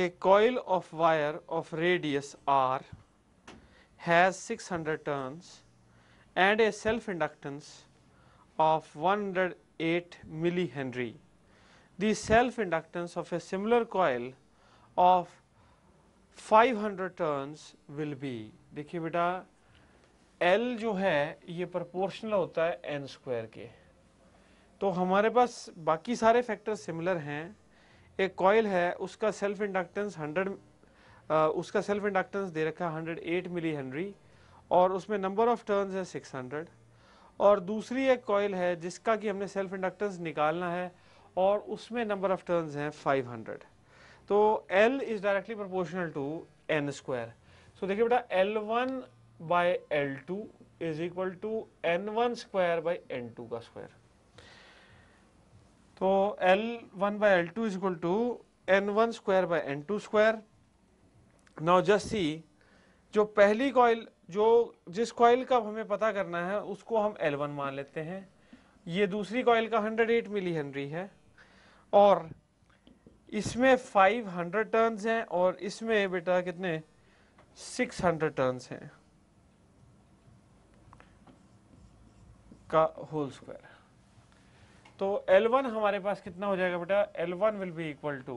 A coil of wire of radius r has 600 turns and a self inductance of 108 millihenry. The self inductance of a similar coil of 500 turns will be देखिए beta L jo hai ye proportional hota hai n square ke to hamare paas baki sare factors similar hain एक coil है उसका self inductance 100 उसका self inductance दे रखा है 108 milli henry और उसमें number of turns है 600 और दूसरी एक कॉयल है जिसका कि हमने सेल्फ इंडक्टेंस निकालना है और उसमें नंबर ऑफ टर्न्स हैं 500 तो L is directly proportional to N square so देखिए बेटा L1 one by L two is equal to N one square by N two का स्क्वायर तो L one by L two is equal N one square by N two square now just see जो पहली coil जो जिस coil का हमें पता करना है उसको हम एल वन मान लेते हैं ये दूसरी कॉइल का हंड्रेड एट मिली हेनरी है और इसमें फाइव हंड्रेड टर्नस हैं और इसमें बेटा कितने सिक्स हंड्रेड टर्न्स हैं का होल स्क्वायर तो L1 हमारे पास कितना हो जाएगा बेटा L1 one will be equal to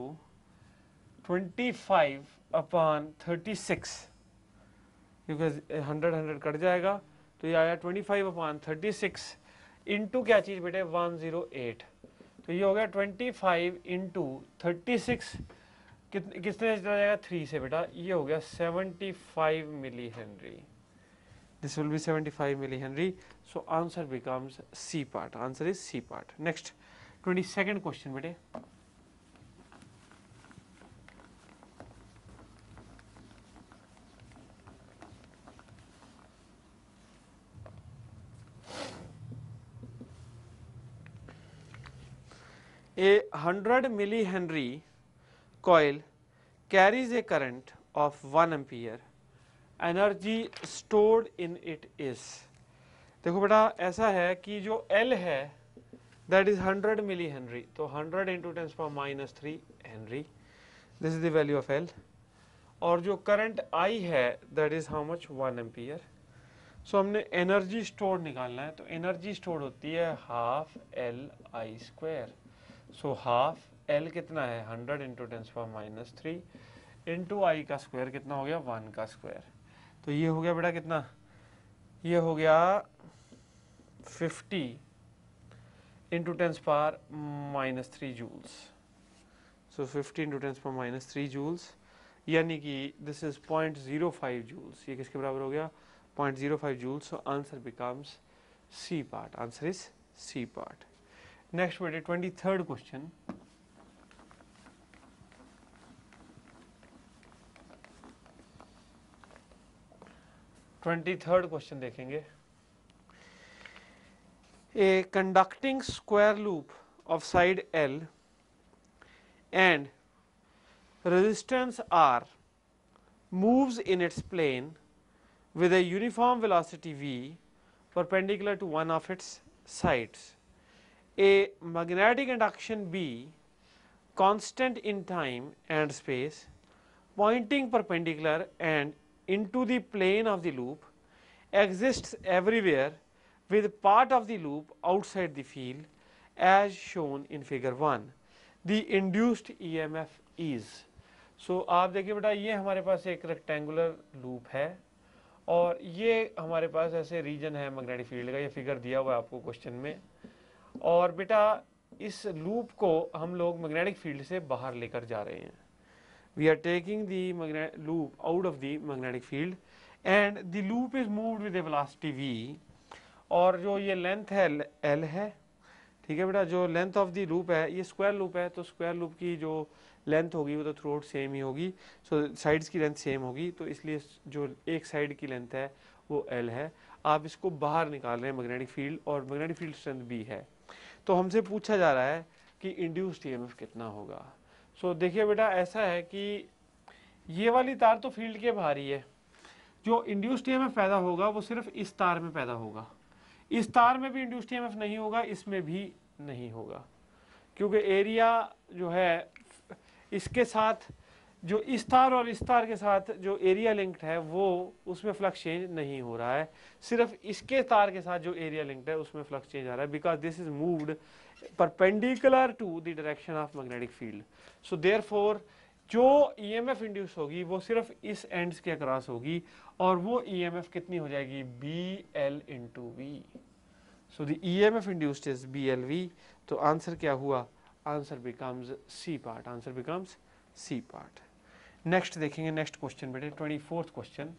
25 upon 36 क्योंकि हंड्रेड हंड्रेड कट जाएगा तो ये आया 25 अपॉन 36 इंटू क्या चीज़ बेटे 108 तो ये हो गया 25 इंटू थर्टी सिक्स कितने किसने चला जाएगा थ्री से बेटा ये हो गया 75 milli henry this will be 75 millihenry. So, answer becomes C part, answer is C part. Next, 22nd question, bete. A 100 millihenry coil carries a current of 1 ampere energy stored in it is देखो बेटा ऐसा है कि जो L है that is 100 milli henry तो 100 into tens for minus three henry this is the value of L और जो करंट आई है that is how much one ampere so हमने एनर्जी स्टोर निकालना है तो एनर्जी स्टोर होती है half L I square so half L कितना है 100 into tens for minus three into I का स्क्वायर कितना हो गया वन का स्क्वायर तो ये हो गया बेटा कितना ये हो गया 50 into tens power minus three joules so 50 into tens power minus three joules यानी कि this is point zero five joules ये किसके बराबर हो गया point zero five joules so answer becomes C part answer is C part next बेटे twenty third question twenty third question देखेंगे a conducting square loop of side L and resistance R moves in its plane with a uniform velocity V perpendicular to one of its sides a magnetic induction B constant in time and space pointing perpendicular and into the plane of the loop exists everywhere with part of the loop outside the field as shown in figure 1 the induced emf is so aap dekhiye beta ye hamare paas ek rectangular loop hai aur ye hamare paas aise region hai magnetic field ka ye figure diya hua hai aapko question mein aur beta is loop ko hum log magnetic field se bahar lekar ja rahe hain we are taking the loop out of the magnetic field and the loop is moved with a velocity v और जो ये length है L है ठीक है बेटा जो length of the loop है ये स्क्वायर लूप है तो स्क्वायर लूप की जो लेंथ होगी वो तो थ्रू आउट सेम ही होगी सो so, साइड्स की लेंथ सेम होगी तो इसलिए जो एक साइड की लेंथ है वो एल है आप इसको बाहर निकाल रहे हैं मैग्नेटिक फील्ड और मैग्नेटिक फील्ड स्ट्रेंथ बी है तो हमसे पूछा जा रहा है कि इंड्यूस्ड ई कितना होगा सो so, देखिए बेटा ऐसा है कि ये वाली तार तो फील्ड के बाहर ही है जो इंड्यूस्ड ईएमएफ पैदा होगा वो सिर्फ इस तार में पैदा होगा इस तार में भी इंड्यूस्ड ईएमएफ नहीं होगा इसमें भी नहीं होगा क्योंकि एरिया जो है इसके साथ जो इस तार और इस तार के साथ जो एरिया लिंक्ड है वो उसमें फ्लक्स चेंज नहीं हो रहा है सिर्फ इसके तार के साथ जो एरिया लिंक्ड है उसमें फ्लक्स चेंज आ रहा है because this is moved perpendicular to the direction of magnetic field so therefore जो ईएमएफ e इंड्यूस होगी वो सिर्फ इस एंड्स के अक्रॉस होगी और वो ईएमएफ e कितनी हो जाएगी B L into V so the EMF induced is B L V तो आंसर क्या हुआ answer becomes C part answer becomes C part next देखेंगे नेक्स्ट क्वेश्चन बेटे twenty fourth question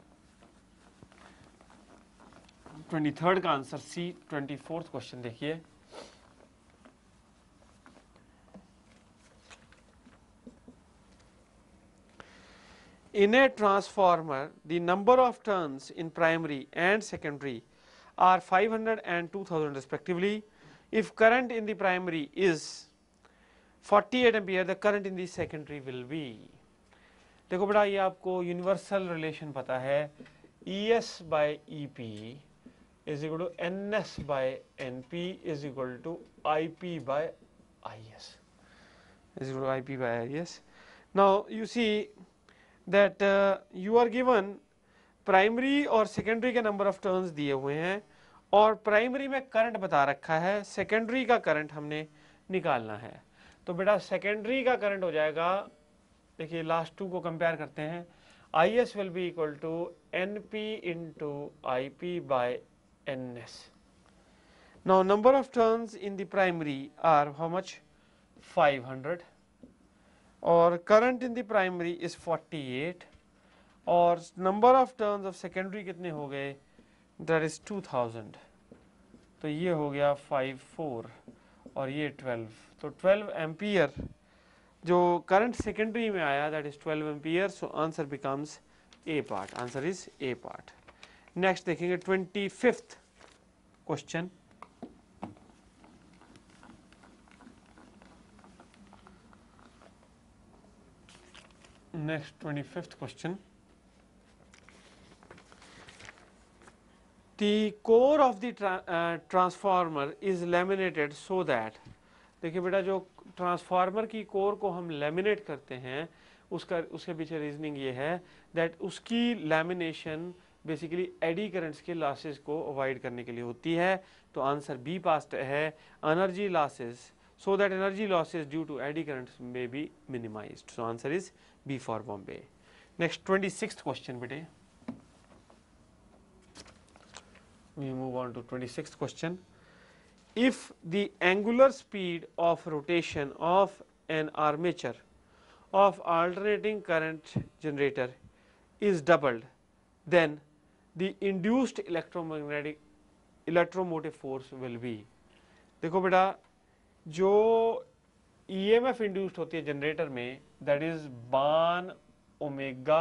twenty third का answer C twenty fourth question देखिए in a transformer the number of turns in primary and secondary are 500 and 2000 respectively. If current in the primary is 48 ampere the current in the secondary will be. देखो बेटा ये आपको universal relation पता है E S by E P is equal to N S by N P is equal to I P by I S is equal to I P I S now you see that uh, you are given primary और secondary के number of turns दिए हुए हैं और primary में current बता रखा है सेकेंडरी का करंट हमने निकालना है तो बेटा सेकेंडरी का करंट हो जाएगा देखिए लास्ट टू को कंपेयर करते हैं I S will be equal to N P into I P by N S now number of turns in the primary are how much five hundred और current in the primary is 48 और number of turns of secondary कितने हो गए that is 2000 तो ये हो गया 54 और ये 12 तो 12 एम्पियर जो करंट सेकेंडरी में आया that is 12 ampere so answer becomes A part answer is A part next देखेंगे twenty question next 25th question. The core of the tra uh, transformer is laminated so that देखिए बेटा जो transformer की core को हम laminate करते हैं उसका उसके पीछे रीजनिंग ये है दैट उसकी लेमिनेशन बेसिकली एडी करंट्स के लॉसेस को अवॉइड करने के लिए होती है तो आंसर बी पास्ट है energy losses so that energy losses due to eddy currents may be minimized. So, answer is B for Bombay. Next 26th question bete. We move on to 26th question. If the angular speed of rotation of an armature of alternating current generator is doubled, then the induced electromagnetic electromotive force will be. देखो बेटा जो ई M F induced होती है generator में that is B A N omega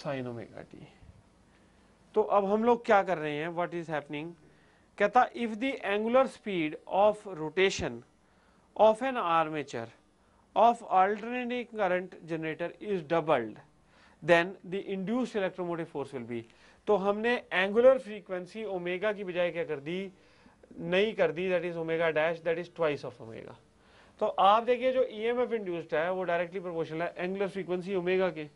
sine omega T तो अब हम लोग क्या कर रहे हैं व्हाट इज हैपनिंग कहता if the angular speed of rotation of an armature of alternating current generator is doubled then the induced electromotive force will be तो हमने एंगुलर फ्रीक्वेंसी ओमेगा की बजाय क्या कर दी नहीं कर दी that is omega dash that is twice of omega तो आप देखिए जो ई एम एफ इंड्यूस्ड है वो डायरेक्टली प्रोपोर्शनल है एंगुलर फ्रीक्वेंसी ओमेगा के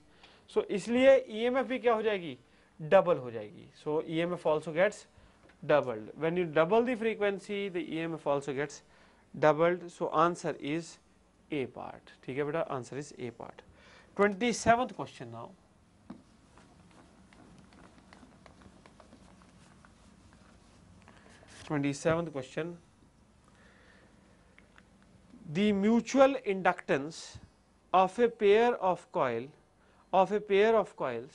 सो so, इसलिए ई एम एफ भी क्या हो जाएगी डबल हो जाएगी so E M F also gets doubled when you double the frequency the E M F also gets doubled so answer is A part ठीक है बेटा answer is A part twenty seventh question now 27th question. The mutual inductance of a pair of coil of a pair of coils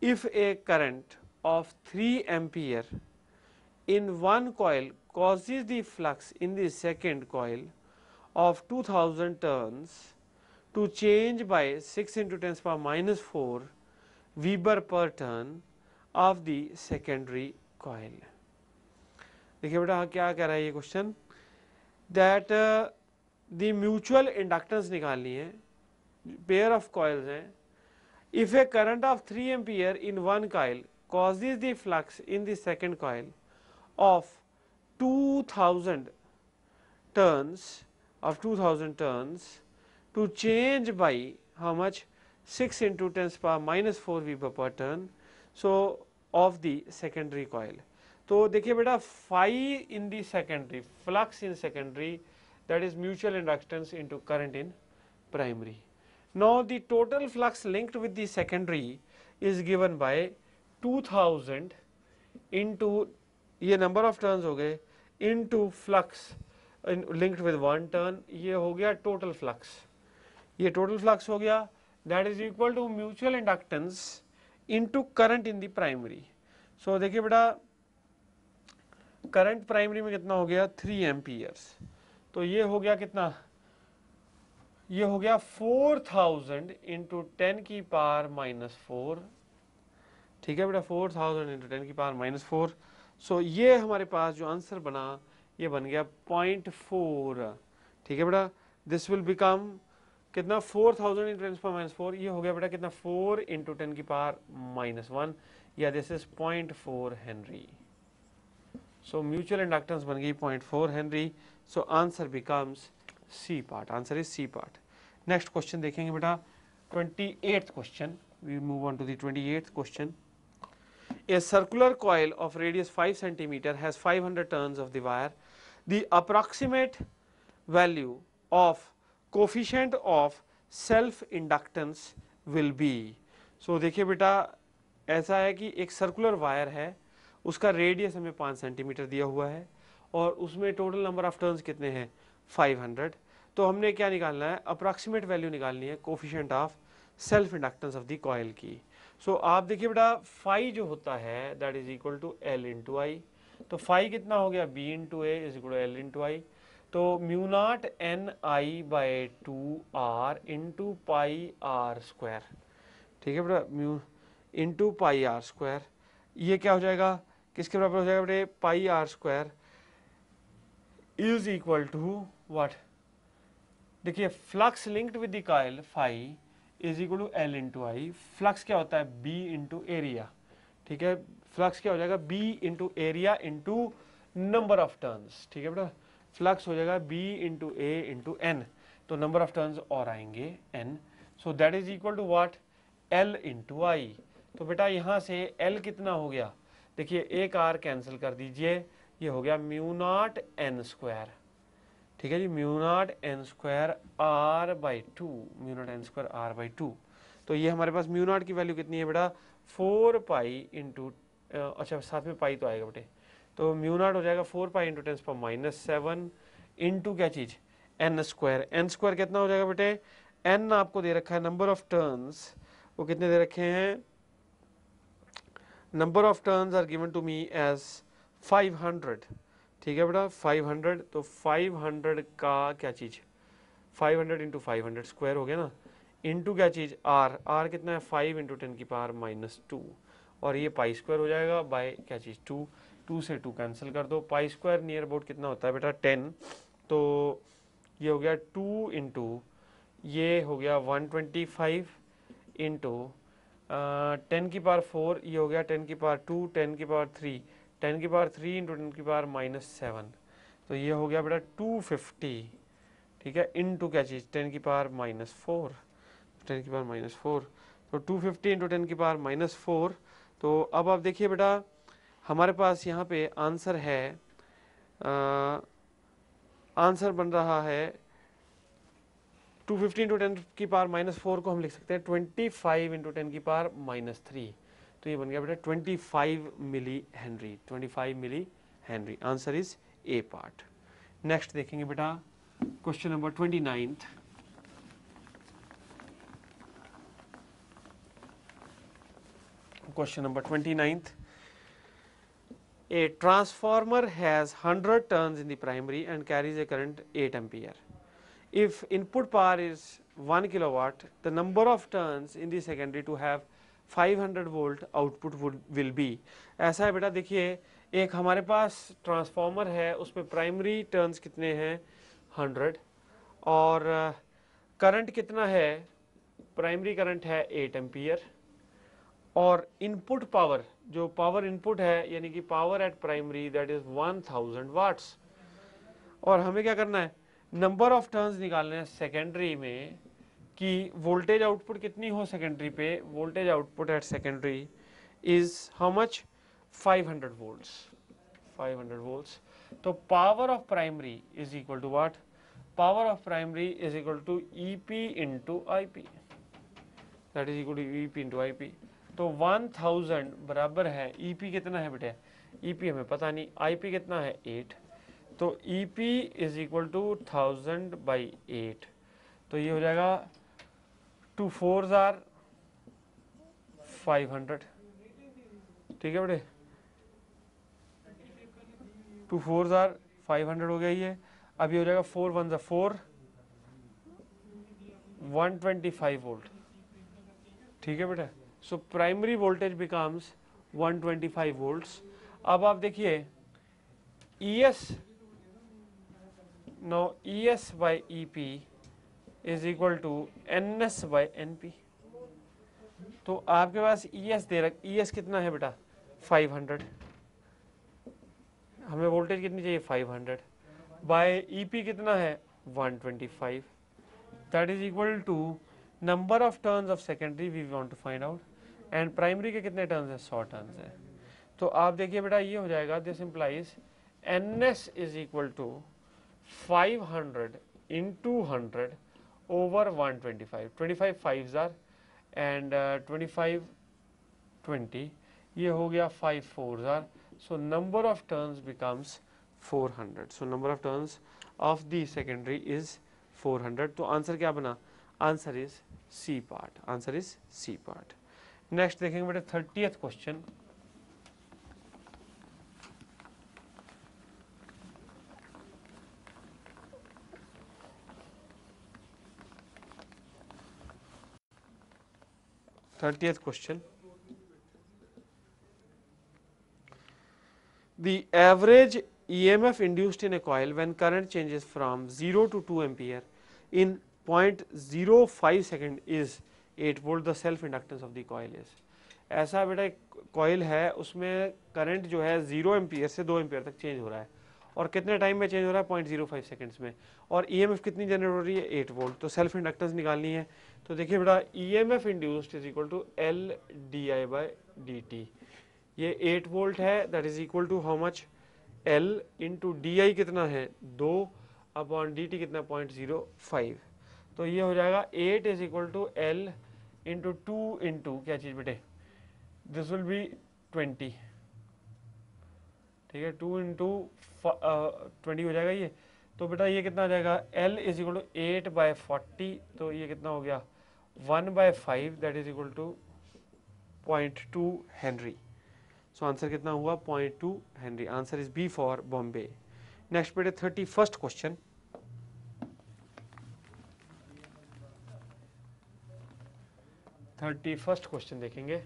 if a current of 3 ampere in one coil causes the flux in the second coil of 2000 turns to change by 6 into 10 power minus 4 Weber per turn of the secondary coil. देखिए बेटा हाँ, क्या कह रहा है ये question that the mutual inductance निकालनी है पेयर ऑफ कॉयल्स हैं if a current of three ampere in one coil causes the flux in the second coil of two thousand turns of two thousand turns to change by how much six into tens power minus four V per turn so of the secondary coil तो देखिए बेटा phi in the secondary flux in secondary that is mutual inductance into current in primary now the total flux linked with the secondary is given by 2000 into ये number of turns हो गए into flux linked with one turn ये हो गया total flux ये total flux हो गया that is equal to mutual inductance into current in the primary so देखिए बेटा करंट प्राइमरी में कितना हो गया थ्री एम्पियर्स तो ये हो गया कितना ये हो गया फोर थाउजेंड इंटू टेन की पार माइनस फोर ठीक है बेटा फोर थाउजेंड इंटू टेन की पार माइनस फोर सो ये हमारे पास जो आंसर बना ये बन गया पॉइंट फोर ठीक है बेटा दिस विल बिकम कितना four thousand into ten power minus four ये हो गया बेटा कितना फोर इंटू टेन की पार माइनस वन या this is point four henry So, mutual inductance ban gayi 0.4 henry so answer becomes c part answer is c part next question dekhenge beta 28th question we move on to the 28th question A circular coil of radius 5 cm has 500 turns of the wire. The approximate value of coefficient of self inductance will be. So dekhiye beta aisa hai ki ek circular wire hai उसका radius हमें पाँच centimetre दिया हुआ है और उसमें total number of turns कितने हैं 500 तो हमने क्या निकालना है अप्रॉक्सीमेट वैल्यू निकालनी है coefficient of self inductance of the coil की सो so, आप देखिए बेटा फाइव जो होता है that is equal to L into I तो फाइव कितना हो गया B into A is equal to L into I तो mu naught N I by two R into pi R square ठीक है बेटा mu into pi R square ये क्या हो जाएगा किसके बराबर हो जाएगा बेटे pi R square is equal to what देखिए flux linked with the phi is equal to L into I flux क्या होता है बी इंटू एरिया ठीक है फ्लक्स क्या हो जाएगा B into area into number of turns ठीक है बेटा फ्लक्स हो जाएगा B into A into N तो नंबर ऑफ टर्न्स और आएंगे N so that is equal to what L into I तो बेटा यहाँ से एल कितना हो गया देखिए एक आर कैंसिल कर दीजिए ये हो गया म्यू नॉट एन स्क्वायर ठीक है जी mu naught N square R by two mu naught N square R by two तो ये हमारे पास म्यू नॉट की वैल्यू कितनी है बेटा फोर पाई इंटू अच्छा साथ में पाई तो आएगा बेटे तो म्यू नॉट हो जाएगा four pi into tens power minus seven into क्या चीज़ एन स्क्वायर एन स्क्वायर कितना हो जाएगा बेटे एन आपको दे रखा है नंबर ऑफ टर्न्स वो कितने दे रखे हैं number of terms are given to me as 500 ठीक है बेटा 500 तो 500 का क्या चीज़ 500 हंड्रेड इंटू फाइव स्क्वायर हो गया ना इंटू क्या चीज़ आर आर कितना है फाइव इंटू टेन की पावर माइनस टू और ये पाई स्क्वायर हो जाएगा बाय क्या चीज़ टू टू से टू कैंसिल कर दो पाई स्क्वायर नियर अबाउट कितना होता है बेटा टेन तो ये हो गया टू इंटू ये हो गया one twenty five into ten की पावर फोर ये हो गया टेन की पावर टू टेन की पावर थ्री टेन की पावर थ्री इंटू टेन की पावर माइनस सेवन तो ये हो गया बेटा टू फिफ्टी ठीक है टू क्या चीज़ टेन की पावर माइनस फोर टेन की पावर माइनस फोर तो टू फिफ्टी इंटू टेन की पावर माइनस फोर तो अब आप देखिए बेटा हमारे पास यहाँ पे आंसर है आ, आंसर बन रहा है टू फिफ्टी इंटू टेन की पार माइनस फोर को हम लिख सकते हैं ट्वेंटी फाइव इंटू टेन की पार माइनस थ्री तो ये बन गया बेटा twenty five millihenry twenty five millihenry answer is A part next देखेंगे बेटा question number twenty ninth number twenty ninth A transformer has hundred turns in the primary and carries a current eight ampere if input power is 1 kilowatt, the number of turns in the secondary to have 500 volt output will be ऐसा है बेटा देखिए एक हमारे पास transformer है उसमें primary turns कितने हैं 100 और करंट कितना है प्राइमरी करंट है 8 एम्पियर और इनपुट पावर जो पावर इनपुट है यानी कि power at primary that is 1000 watts और हमें क्या करना है नंबर ऑफ टर्न्स निकालने हैं सेकेंडरी में कि वोल्टेज आउटपुट कितनी हो सेकेंडरी पे voltage output at secondary is how much 500 volts 500 volts तो power of primary is equal to what power of primary is equal to E P into I P that is equal to E P into I P तो 1000 बराबर है ई e P कितना है बेटे E e P हमें पता नहीं I P कितना है एट तो E P is equal to thousand by eight तो ये हो जाएगा two fours are five hundred ठीक है बेटे two fours are five hundred हो गया ये अब ये हो जाएगा four ones are four one twenty five volt ठीक है बेटा so primary voltage becomes 125 volt अब आप देखिए E e S Now, ES by EP is equal to NS by NP. तो आपके पास ES दे रख ES कितना है बेटा 500 हमें वोल्टेज कितनी चाहिए 500 बाय EP कितना है 125 that is equal to number of turns of secondary we want to find out and primary के कितने टर्न्स हैं 100 टर्न्स हैं तो आप देखिए बेटा ये हो जाएगा this implies N S is equal to 500 into 200 over 125 25 fives are and uh, 25 20 ये हो गया 5 fours are so number of turns becomes 400 so number of turns of the secondary is 400 तो answer क्या बना Answer is C part. Answer is C part. Next देखेंगे बेटे 30th question. 30th question. The average EMF induced in a coil when current changes from 0 to 2 ampere in 0.05 second is 8 volt the self inductance of the coil is. aisa beta coil hai usme current jo hai 0 ampere se 2 ampere tak change ho raha hai और कितने time में change हो रहा है point zero five seconds में और E M F कितनी generate हो रही है एट वोल्ट तो सेल्फ इंडक्टेंस निकालनी है तो देखिए बेटा E M F induced is equal to L D I by D T ये एट वोल्ट है that is equal to how much L into D I कितना है दो अपॉन डी टी कितना पॉइंट जीरो फाइव तो ये हो जाएगा eight is equal to L into two into क्या चीज़ बेटे दिस विल बी ट्वेंटी ठीक है टू इंटू ट्वेंटी हो जाएगा ये तो बेटा ये कितना आ जाएगा L is equal to eight by forty तो ये कितना हो गया one by five that is equal to point two henry so answer कितना हुआ point two henry answer is B for Bombay next बेटे thirty first question thirty first question देखेंगे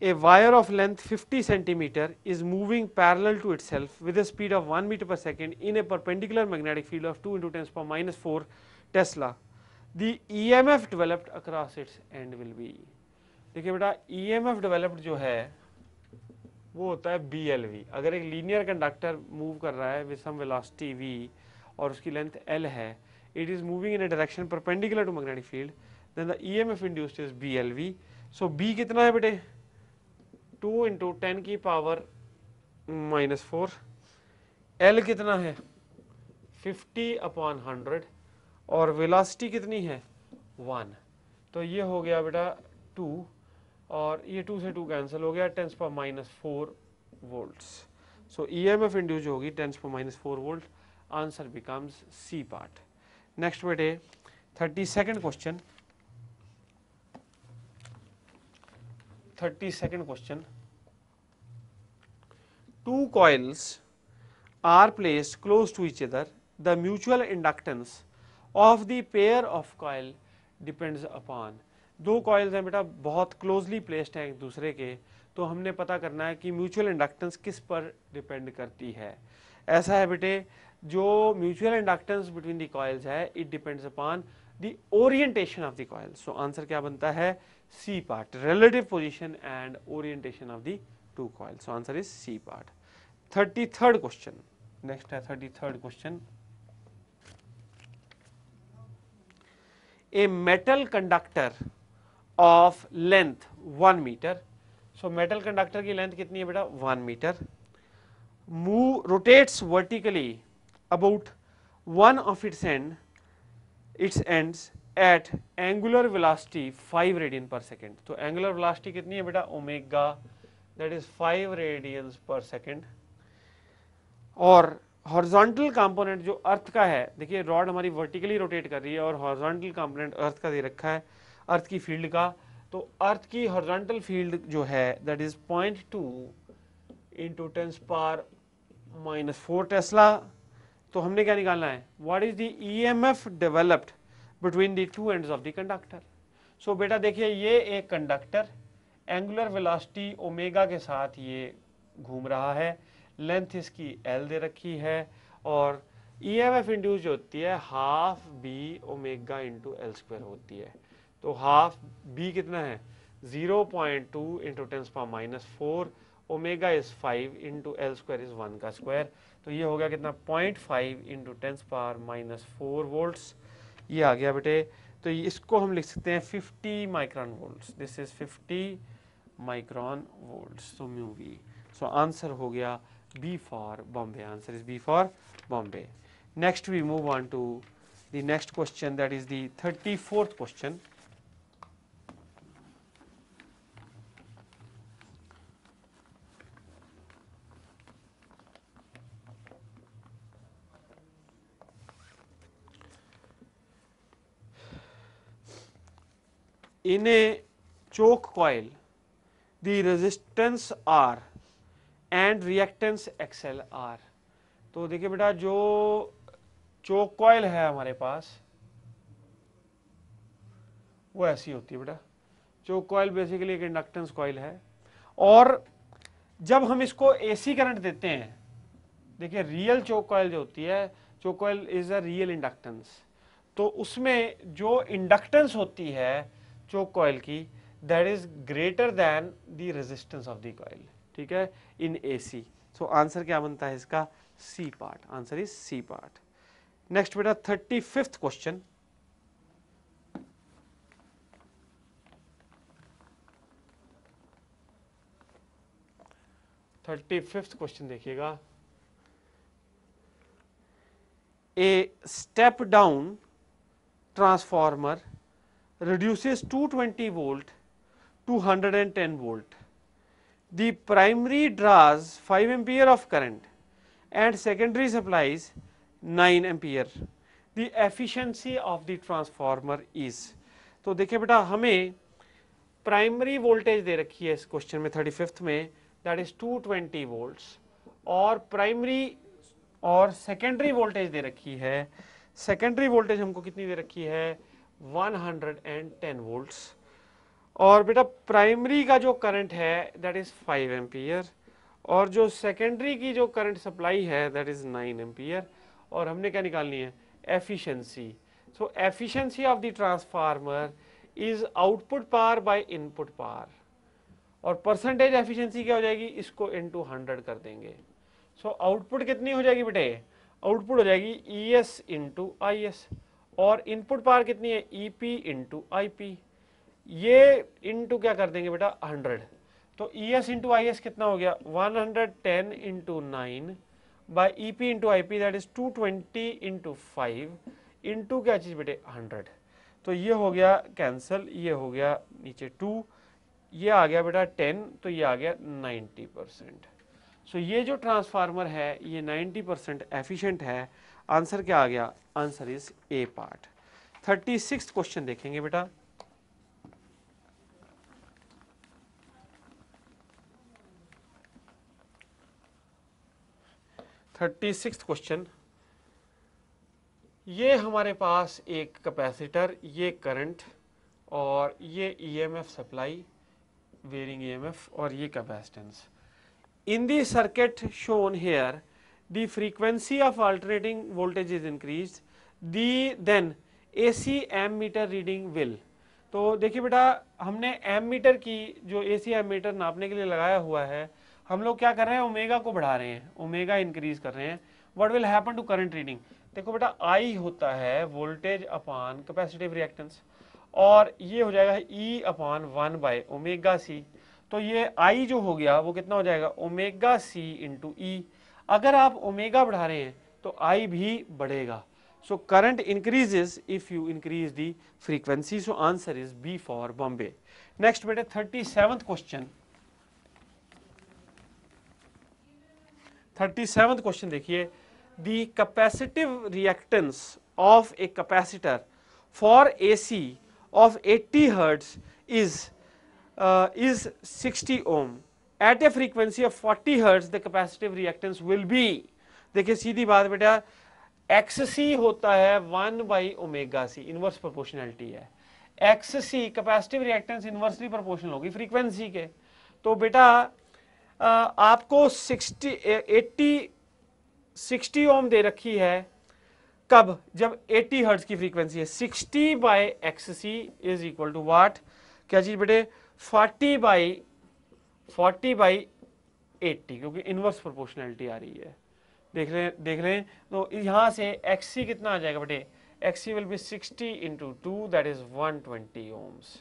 a wire of length 50 centimeter is moving parallel to itself with a speed of 1 meter per second in a perpendicular magnetic field of 2 into 10 power minus 4 Tesla, the EMF developed across its end will be. देखिए बेटा EMF developed जो है वो होता है BLV. अगर एक linear conductor move कर रहा है with some velocity V और उसकी length L है, it is moving in a direction perpendicular to magnetic field, then the EMF induced is BLV. So B कितना है बेटे? टू इंटू टेन की पावर माइनस फोर एल कितना है fifty upon hundred और वेलासिटी कितनी है वन तो ये हो गया बेटा टू और ये टू से टू कैंसिल हो गया tens power minus four volts so E M F induce होगी tens power minus four volt answer becomes C part next बेटे thirty second question thirty second question two coils are placed close to each other, the mutual inductance of the pair of coil depends upon. दो coils हैं बेटा बहुत closely placed हैं एक दूसरे के तो हमने पता करना है कि mutual inductance किस पर depend करती है ऐसा है बेटे जो mutual inductance between the coils है it depends upon the orientation of the coil. So answer क्या बनता है C part relative position and orientation of the coil. 2 coils. So, answer is C part. 33rd question, next 33rd question. A metal conductor of length 1 meter. So, metal conductor की length कितनी है बेटा 1 meter. Move rotates vertically about one of its end its ends at angular velocity 5 radian per second. तो angular velocity कितनी है बेटा omega that is 5 radials per second और हॉर्जॉन्टल component जो अर्थ का है देखिए रॉड हमारी वर्टिकली रोटेट कर रही है और हॉर्जॉन्टल कंपोनेंट अर्थ का दे रखा है अर्थ की फील्ड का तो अर्थ की हॉर्जॉन्टल फील्ड जो है that is point two into tens power minus four tesla तो हमने क्या निकालना है what is the EMF developed between the two ends of the conductor so बेटा देखिए ये एक कंडक्टर एंगुलर वेलोसिटी ओमेगा के साथ ये घूम रहा है लेंथ इसकी एल दे रखी है और ई एम एफ इंड्यूस जो होती है half B omega into L square होती है तो हाफ बी कितना है zero point two into tens power minus four omega is five into L square is one का स्क्वायर तो ये हो गया कितना point five into tens power minus four volts ये आ गया बेटे तो इसको हम लिख सकते हैं fifty micron volts this is fifty micron volt so mu V so answer हो गया B for Bombay answer is B for Bombay next we move on to the next question that is the thirty fourth question in a choke coil the resistance R and reactance R. तो देखिए बेटा जो चोक coil है हमारे पास वो ऐसी होती है बेटा चोक कॉयल बेसिकली एक इंडक्टेंस कॉयल है और जब हम इसको एसी करंट देते हैं देखिए रियल चोक कॉयल जो होती है choke coil is a real inductance तो उसमें जो इंडक्टेंस होती है चोक कॉयल की that is greater than the resistance of the coil ठीक है in AC so आंसर क्या बनता है इसका C part answer is C part next बेटा thirty fifth question thirty fifth question देखिएगा a step down transformer reduces 220 volt 210 volt. The primary draws 5 ampere of current and secondary supplies 9 ampere. The efficiency of the transformer is. तो देखिए बेटा हमें primary voltage दे रखी है इस question में थर्टी फिफ्थ में दैट इज 220 वोल्ट्स और प्राइमरी और सेकेंडरी वोल्टेज दे रखी है सेकेंडरी वोल्टेज हमको कितनी दे रखी है 110 वोल्ट्स और बेटा प्राइमरी का जो करंट है दैट इज़ फाइव एम्पियर और जो सेकेंडरी की जो करंट सप्लाई है दैट इज़ नाइन एम्पियर और हमने क्या निकालनी है efficiency so efficiency of the transformer is output power by input power और परसेंटेज एफिशिएंसी क्या हो जाएगी इसको इनटू हंड्रेड कर देंगे सो so, आउटपुट कितनी हो जाएगी बेटे आउटपुट हो जाएगी E S into I S और इनपुट पार कितनी है E P into I P ये इंटू क्या कर देंगे बेटा 100 तो E S into I S कितना हो गया 110 hundred ten into nine by E P into I P that is two twenty into five into क्या चीज़ बेटे 100 तो ये हो गया कैंसिल ये हो गया नीचे टू ये आ गया बेटा 10 तो ये आ गया 90 परसेंट सो ये जो ट्रांसफार्मर है ये 90 परसेंट एफिशेंट है आंसर क्या आ गया answer is A part thirty question देखेंगे बेटा थर्टी सिक्स क्वेश्चन ये हमारे पास एक कैपेसिटर ये करंट और ये EMF e supply varying EMF e और ये capacitance in the circuit shown here the frequency of alternating voltage is increase the then AC ammeter reading will तो देखिए बेटा हमने एम मीटर की जो एसी एम मीटर नापने के लिए लगाया हुआ है हम लोग क्या कर रहे हैं ओमेगा को बढ़ा रहे हैं ओमेगा इंक्रीज कर रहे हैं what will happen to current reading देखो बेटा आई होता है वोल्टेज अपान कैपेसिटिव रिएक्टेंस और ये हो जाएगा E upon one by omega C तो ये आई जो हो गया वो कितना हो जाएगा ओमेगा सी इंटू ई अगर आप ओमेगा बढ़ा रहे हैं तो आई भी बढ़ेगा so current increases if you increase the frequency so answer is B for Bombay next बेटे thirty seventh question thirty seven question देखिए the capacitive reactance of a capacitor for A C of eighty hertz is is sixty ohm at a frequency of forty hertz the capacitive reactance will be देखिए सीधी बात बेटा X C होता है one by omega C inverse proportionality है x C capacitive reactance inversely proportional होगी frequency के तो बेटा आपको 60 80 60 ओम दे रखी है कब जब 80 हर्ट्ज की फ्रीक्वेंसी है 60 by X C is equal to what क्या चीज़ बेटे 40 बाई 40 बाई 80 क्योंकि इन्वर्स प्रोपोर्शनैलिटी आ रही है देख रहे देख रहे हैं तो यहाँ से एक्स सी कितना आ जाएगा बेटे X C will be 60 into two that is 120 ohms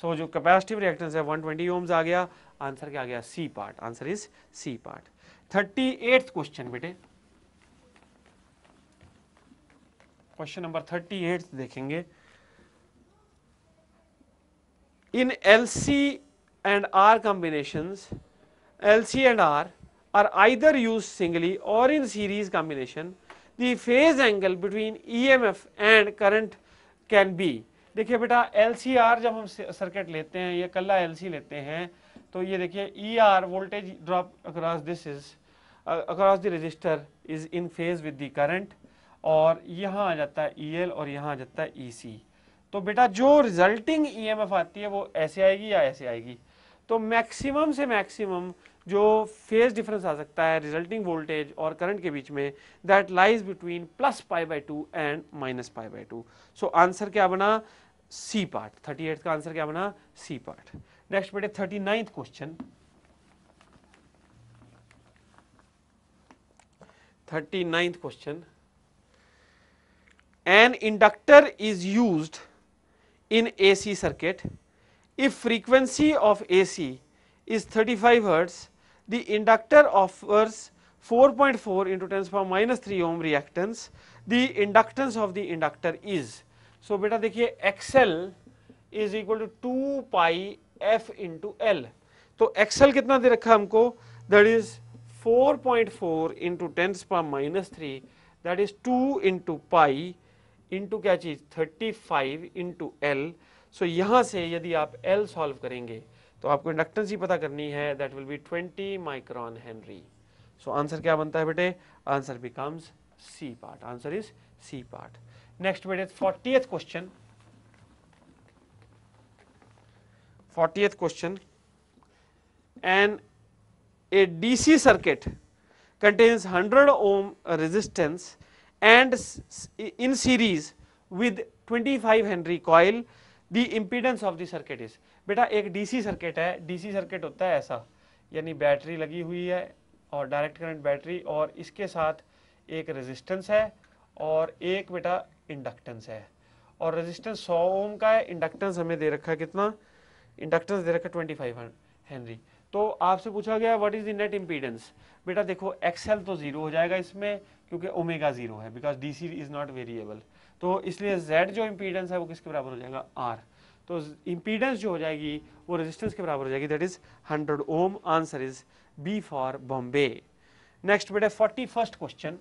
so so, जो कैपेसिटिव रिएक्टेंस है 120 ट्वेंटी ओम्स आ गया आंसर क्या आ गया C part answer is C part thirty eight question बेटे क्वेश्चन नंबर थर्टी एट देखेंगे in LC and R combination L C and R are either use singly or in series combination the phase angle between E and current can be देखिए बेटा L जब हम circuit लेते हैं या कल्ला L लेते हैं तो ये देखिए E R voltage drop across this is across the resistor is in phase with the current और यहाँ आ जाता है ई e एल और यहाँ आ जाता है ई e सी तो बेटा जो रिजल्टिंग ई एम एफ आती है वो ऐसे आएगी या ऐसे आएगी तो मैक्सिमम से मैक्सिमम जो फेज डिफरेंस आ सकता है रिजल्टिंग वोल्टेज और करंट के बीच में that lies between plus pi by two and minus pi by two so answer क्या बना सी पार्ट थर्टी एट का आंसर क्या बना सी पार्ट नेक्स्ट बेटे thirty ninth question thirty ninth question an inductor is use in A C circuit if frequency of A C is thirty five hertz the inductor offers 4.4 into 10 power minus 3 ohm reactance, the inductance of the inductor is. So, beta देखिए XL is equal to 2 pi F into L. तो XL कितना दे रखा हमको that is 4.4 into 10 power minus 3 that is 2 into pi into क्या चीज़ 35 into L. so, यहाँ से यदि आप L सॉल्व करेंगे तो आपको इंडक्टेंस ही पता करनी है that will be 20 micron henry so answer क्या बनता है बेटे answer becomes C part answer is C part next बेटे fortieth question forty question and a circuit contains hundred 100 resistance and in series with twenty 25 henry coil the impedance of the circuit is बेटा एक DC circuit है DC circuit होता है ऐसा यानी battery लगी हुई है और डायरेक्ट करंट बैटरी और इसके साथ एक रेजिस्टेंस है और एक बेटा इंडक्टेंस है और रेजिस्टेंस 100 ओम का है इंडक्टेंस हमें दे रखा है कितना इंडक्टेंस दे रखा है ट्वेंटी फाइव हेनरी तो आपसे पूछा गया what is the net impedance बेटा देखो एक्सएल तो ज़ीरो हो जाएगा इसमें क्योंकि ओमेगा ज़ीरो है because DC is not variable तो इसलिए Z जो इम्पीडेंस है वो किसके बराबर हो जाएगा R तो इम्पीडेंस जो हो जाएगी वो रेजिस्टेंस के बराबर हो जाएगी that is 100 ohm answer is B for Bombay next बेटे forty first question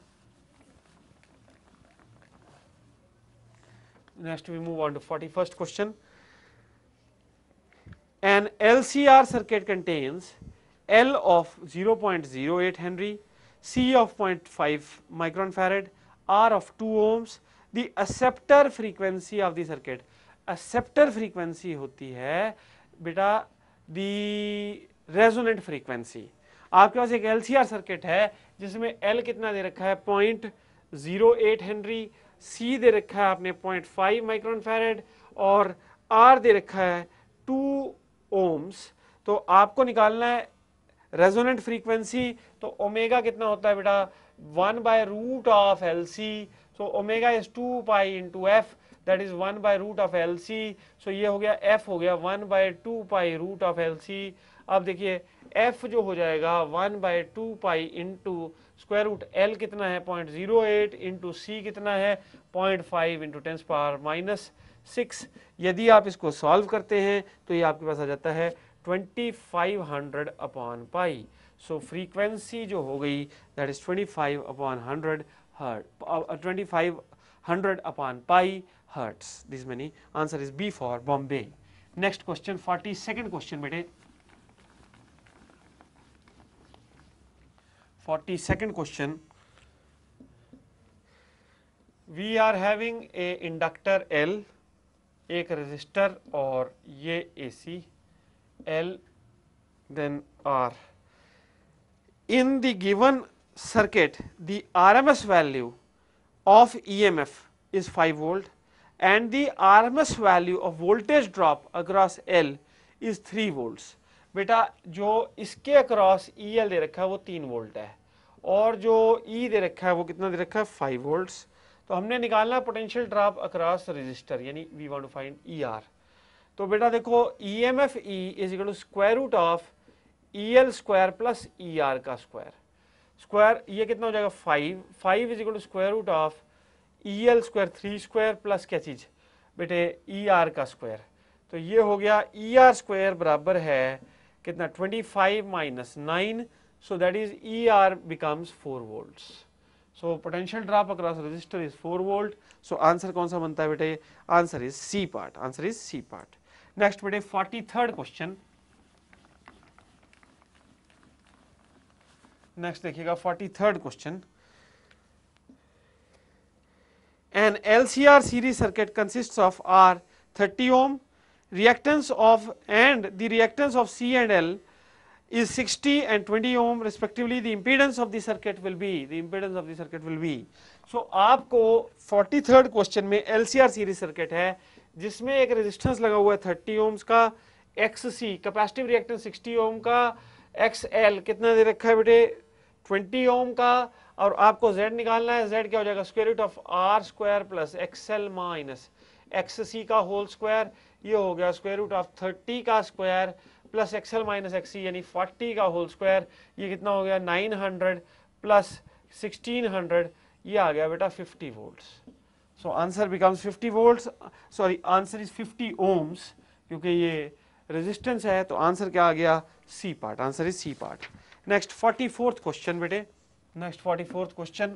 question an L C R circuit contains L of zero point zero eight henry C of point five micron farad R of two ohms the acceptor frequency of the circuit acceptor frequency होती है बेटा the resonant frequency आपके पास एक L circuit है जिसमें L कितना दे रखा है point zero eight henry C दे रखा है आपने पॉइंट फाइव माइक्रोन फेरेड और आर दे रखा है टू ओम्स तो आपको निकालना है रेजोनेंट फ्रीक्वेंसी तो ओमेगा कितना होता है बेटा one by root of L C so omega is two pi into F that is one by root of L C so ये हो गया एफ हो गया one by two pi root of L C अब देखिए F जो हो जाएगा one by two pi into square root L कितना है point zero eight into C कितना है point five into tens power minus six यदि आप इसको सॉल्व करते हैं तो ये आपके पास आ जाता है twenty five hundred upon pi so frequency जो हो गई that is twenty five upon hundred hertz, uh, 2500 upon pi hertz. This many answer is B for Bombay. Next question, 42nd question, bete. 42nd question. We are having a inductor L, एक resistor और ये AC, L, then R. In the given circuit the RMS value of EMF is 5 volt and the RMS value of voltage drop across L is 3 volts. बेटा जो इसके across E L दे रखा है वो तीन वोल्ट है और जो ई e दे रखा है वो कितना दे रखा है फाइव वोल्ट्स तो हमने निकालना है पोटेंशियल ड्रॉप अक्रॉस रजिस्टर यानी we want to find E R तो बेटा देखो E M F E is equal to square root of E L square plus E R का स्क्वायर स्क्वायर ये कितना हो जाएगा five five is equal to square root of E L square three square plus क्या चीज़ बेटे E e R का square तो ये हो गया ई आर स्क्वायर बराबर है कितना twenty five minus nine so that is E R becomes four volt so potential drop across resistor is four volt so answer कौन सा बनता है बेटे answer is C part answer is C part next बेटे third question next देखिएगा forty third question an LCR series circuit consist of R thirty ohm reactance of and the reactance of C and L is sixty and twenty ohm respectively the impedance of the circuit will be the impedance of the circuit will be so आपको forty third question में LCR series circuit है जिसमें एक resistance लगा हुआ है thirty ohms का X C capacitive reactance sixty ohm का एक्स एल कितना दे रखा है बेटे ट्वेंटी ओम का और आपको जेड निकालना है जेड क्या हो जाएगा square root of R square plus X L minus X C का होल स्क्वायर ये हो गया स्क्वायर रूट ऑफ थर्टी का square plus X L minus X C यानी फोर्टी का होल स्क्वायर ये कितना हो गया nine hundred plus sixteen hundred ये आ गया बेटा fifty volt so answer becomes fifty volt sorry answer is fifty ohms क्योंकि ये रेजिस्टेंस है तो आंसर क्या आ गया C part answer is C part next forty fourth question बेटे next forty fourth question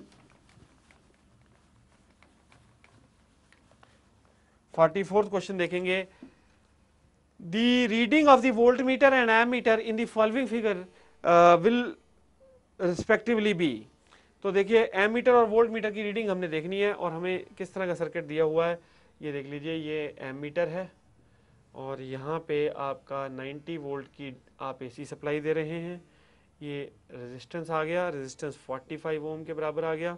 forty fourth question देखेंगे the reading of the voltmeter and ammeter in the following figure figure will respectively be तो देखिए ammeter और voltmeter की reading हमने देखनी है और हमें किस तरह का सर्किट दिया हुआ है ये देख लीजिए ये एम मीटर है और यहाँ पे आपका 90 वोल्ट की आप एसी सप्लाई दे रहे हैं ये रेजिस्टेंस आ गया रेजिस्टेंस 45 ओम के बराबर आ गया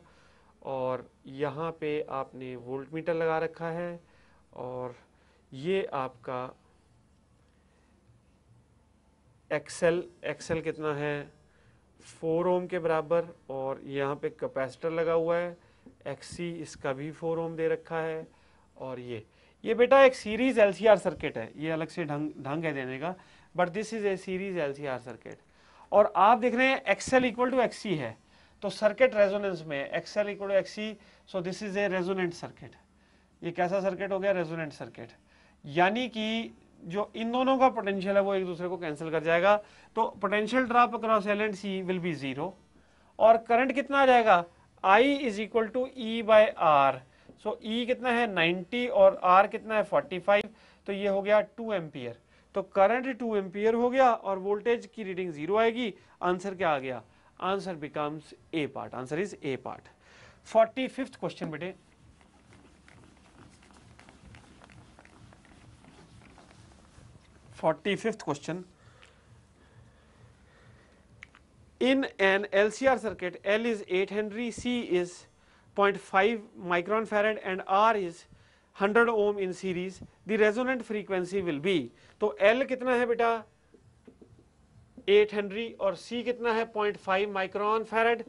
और यहाँ पे आपने वोल्ट मीटर लगा रखा है और ये आपका एक्सेल एक्सेल कितना है फोर ओम के बराबर और यहाँ पे कैपेसिटर लगा हुआ है एक्सी इसका भी फोर ओम दे रखा है और ये ये बेटा एक सीरीज एलसीआर सर्किट है ये अलग से ढंग ढंग है देने का but this is a series LCR circuit और आप देख रहे हैं एक्सएल इक्वल टू एक्सी है तो सर्किट रेजोनेंस में XL equal to XC so this is a resonant circuit ये कैसा सर्किट हो गया रेजोनेंट सर्किट यानी कि जो इन दोनों का पोटेंशियल है वो एक दूसरे को कैंसिल कर जाएगा तो potential drop across L and C will be zero और करंट कितना आ जाएगा I is equal to E by R so so, E कितना है 90 और आर कितना है 45 तो ये हो गया 2 एम्पियर तो करंट 2 एम्पियर हो गया और वोल्टेज की रीडिंग जीरो आएगी आंसर क्या आ गया answer becomes A part answer is A part forty fifth question बेटे forty fifth question L C R circuit L is eight henry C is 0.5 micron farad and R is 100 ohm in series, the resonant frequency will be. तो L कितना है बेटा 8 Henry और C कितना है 0.5 micron farad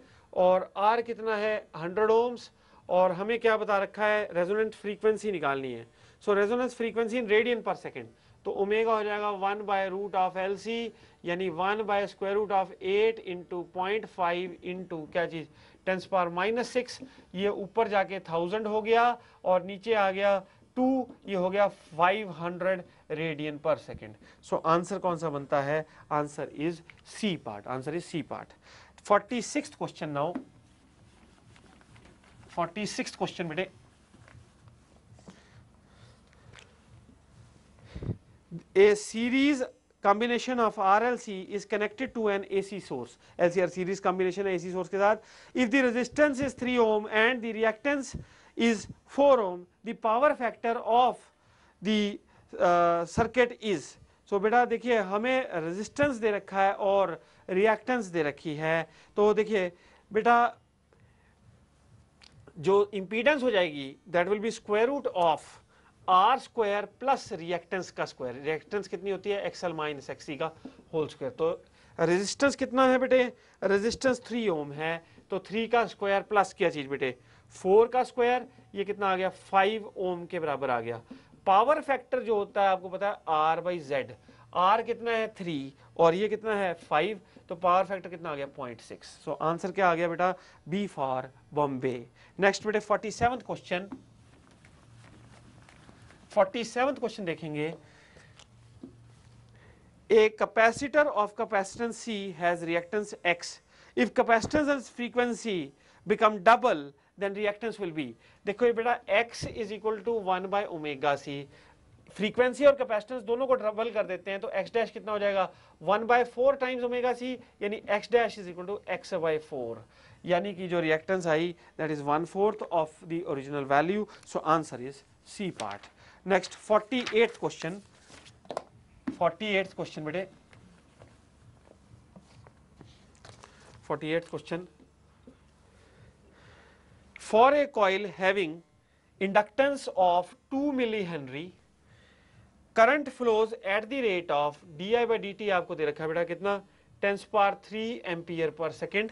और R कितना है 100 ओम्स और हमें क्या बता रखा है रेजोनेंट फ्रीक्वेंसी निकालनी है so resonance frequency in radian per second तो ओमेगा हो जाएगा one by root of L C यानी one by square root of eight into point five into क्या चीज़ टेंस पावर माइनस सिक्स ये ऊपर जाके थाउजेंड हो गया और नीचे आ गया टू ये हो गया five hundred radian per second so answer कौन सा बनता है answer is C part answer is C part forty six question now forty six question बेटे a series combination of RLC is connected to an AC source. LCR series combination AC source ke साथ. If the resistance is 3 ohm and the reactance is 4 ohm, the power factor of the uh, circuit is. So beta, dekhiye, हमें resistance de rakha hai aur reactance de rakhi hai. To dekhiye, beta, jo impedance ho jayegi, that will be square root of R square plus reactance का square reactance कितनी होती है XL minus XC का whole square तो resistance कितना है बेटे resistance three ohm है तो थ्री का स्क्वायर प्लस क्या चीज़ बेटे फोर का स्क्वायर ये कितना आ गया फाइव ओम के बराबर आ गया पावर फैक्टर जो होता है आपको पता है आर बाई जेड आर कितना है थ्री और ये कितना है फाइव तो पावर फैक्टर कितना आ गया पॉइंट सिक्स सो आंसर क्या आ गया बेटा बी फॉर बॉम्बे नेक्स्ट बेटे forty seven question forty seven question देखेंगे a capacitor of capacitance C has reactance X if capacitance and frequency become double, then reactance will be. देखो ये बेटा X is equal to one by omega C frequency और capacitance दोनों को double कर देते हैं तो एक्स डैश कितना हो जाएगा one by four times omega C यानी X dash is equal to X by four यानी कि जो reactance I that is one fourth of the original value so answer is C part next forty eight question forty eight question बेटे forty eight question for a coil having inductance of two milli henry current flows at the rate of D I by D T आपको दे रखा है बेटा कितना tens power three M per second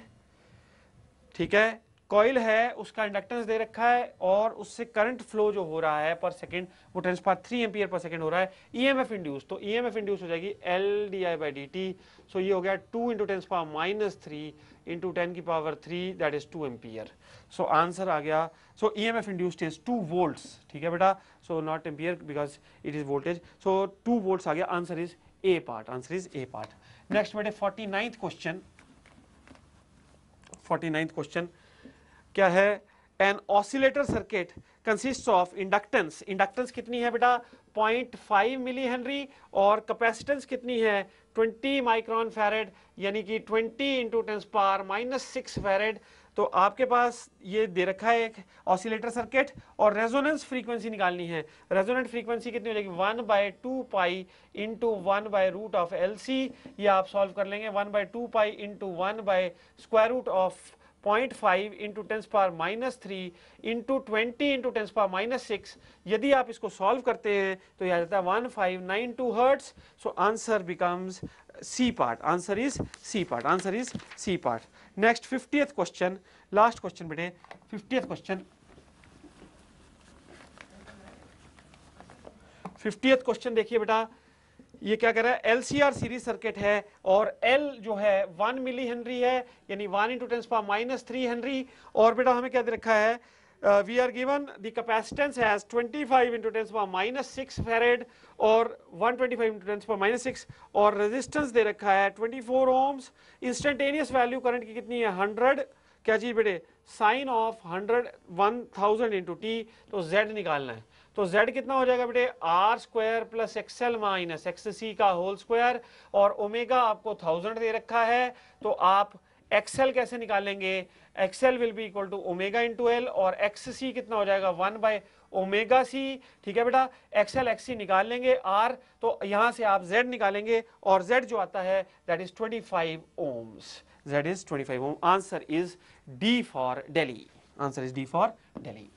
ठीक है coil है उसका इंडक्टेंस दे रखा है और उससे करंट फ्लो जो हो रहा है पर सेकंड वो ट्रांसफार थ्री एम्पियर पर सेकंड हो रहा है ईएमएफ e इंड्यूस तो ईएमएफ e इंड्यूस हो जाएगी L D I by D T so ये हो गया two into tens power minus three into ten की power three that is two ampere so answer आ गया so E M F induce tens two volts ठीक है बेटा so not ampere because it is voltage so two volts आ गया answer is A part answer is A part next बेटे forty ninth question forty ninth question क्या है an oscillator circuit consist of inductance inductance कितनी है बेटा 0.5 milli henry और capacitance कितनी है 20 माइक्रोन फेरेड यानी कि 20 into tens power minus six farad तो आपके पास ये दे रखा है एक ऑसिलेटर सर्किट और रेजोनेंस फ्रीक्वेंसी निकालनी है रेजोनेंट फ्रीक्वेंसी कितनी हो जाएगी one by two pi into one by root of L ये आप सॉल्व कर लेंगे one by two pi into one by square root of point five into tens power minus three into twenty into tens power minus six यदि आप इसको solve करते हैं तो यह आ जाता है one five nine two hertz so answer becomes C part answer is C part answer is C part next fiftieth question last question बेटे फिफ्टियथ क्वेश्चन फिफ्टियथ क्वेश्चन देखिए बेटा ये क्या कह रहा है एलसीआर सीरीज सर्किट है और एल जो है वन मिली हेनरी है यानी one into tens power minus three henry और बेटा हमें क्या दे रखा है we are given the capacitance has five into tens power minus six farad और one twenty five into tens power minus six और रेजिस्टेंस दे रखा है twenty four ohms instantaneous value current की कितनी है हंड्रेड क्या चीज बेटे sine of hundred one thousand into T तो जेड निकालना है तो z कितना हो जाएगा बेटे R square plus XL minus X C का होल स्क्वायर और ओमेगा आपको थाउजेंड दे रखा है तो आप एक्सएल कैसे निकालेंगे XL will be equal to omega into L और एक्स सी कितना हो जाएगा वन बाय ओमेगा सी ठीक है बेटा एक्सएल एक्स सी निकाल लेंगे आर तो यहाँ से आप जेड निकालेंगे और जेड जो आता है that is twenty five ohms Z is twenty five ohm answer is D for Delhi answer is D for daily